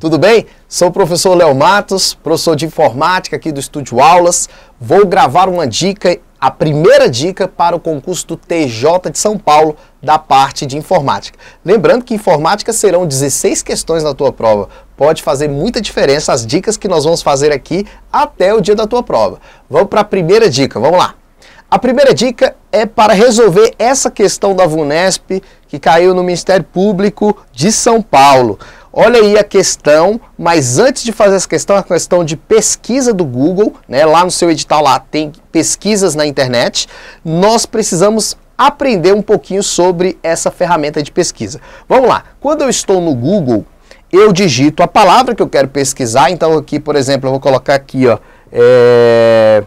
Tudo bem? Sou o professor Léo Matos, professor de informática aqui do Estúdio Aulas. Vou gravar uma dica, a primeira dica para o concurso do TJ de São Paulo da parte de informática. Lembrando que informática serão 16 questões na tua prova. Pode fazer muita diferença as dicas que nós vamos fazer aqui até o dia da tua prova. Vamos para a primeira dica, vamos lá. A primeira dica é para resolver essa questão da VUNESP que caiu no Ministério Público de São Paulo. Olha aí a questão, mas antes de fazer essa questão, é a questão de pesquisa do Google, né? Lá no seu edital lá tem pesquisas na internet. Nós precisamos aprender um pouquinho sobre essa ferramenta de pesquisa. Vamos lá. Quando eu estou no Google, eu digito a palavra que eu quero pesquisar. Então aqui, por exemplo, eu vou colocar aqui, ó, é...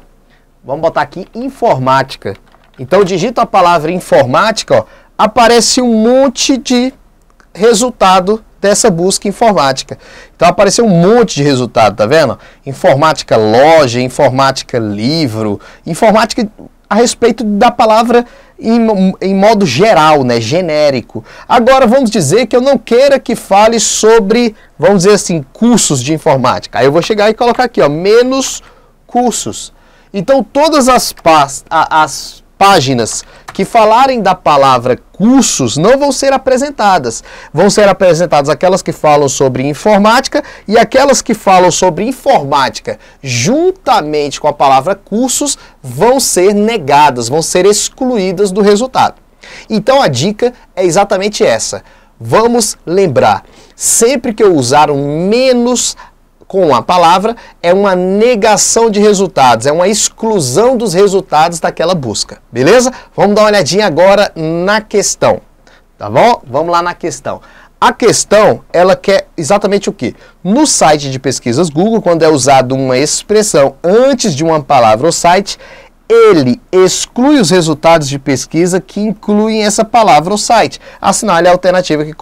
vamos botar aqui informática. Então eu digito a palavra informática, ó, aparece um monte de resultado dessa busca informática. Então apareceu um monte de resultado, tá vendo? Informática loja, informática livro, informática a respeito da palavra em, em, modo geral, né, genérico. Agora vamos dizer que eu não queira que fale sobre, vamos dizer assim, cursos de informática. Aí eu vou chegar e colocar aqui, ó, menos cursos. Então todas as, as páginas que falarem da palavra cursos não vão ser apresentadas. Vão ser apresentadas aquelas que falam sobre informática e aquelas que falam sobre informática, juntamente com a palavra cursos, vão ser negadas, vão ser excluídas do resultado. Então a dica é exatamente essa. Vamos lembrar, sempre que eu usar o menos, com a palavra é uma negação de resultados, é uma exclusão dos resultados daquela busca. Beleza? Vamos dar uma olhadinha agora na questão. Tá bom? Vamos lá na questão. A questão, ela quer exatamente o que? No site de pesquisas Google, quando é usado uma expressão antes de uma palavra ou site, ele exclui os resultados de pesquisa que incluem essa palavra ou site. Assinale é a alternativa que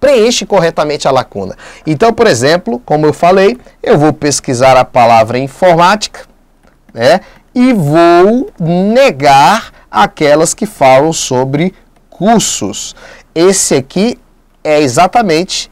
preenche corretamente a lacuna. Então, por exemplo, como eu falei, eu vou pesquisar a palavra informática né, e vou negar aquelas que falam sobre cursos. Esse aqui é exatamente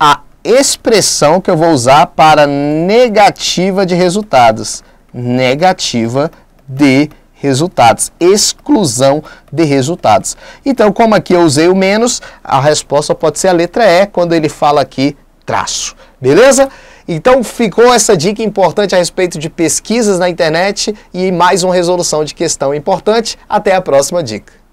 a expressão que eu vou usar para negativa de resultados. Negativa de resultados resultados, exclusão de resultados. Então, como aqui eu usei o menos, a resposta pode ser a letra E quando ele fala aqui traço. Beleza? Então ficou essa dica importante a respeito de pesquisas na internet e mais uma resolução de questão importante. Até a próxima dica.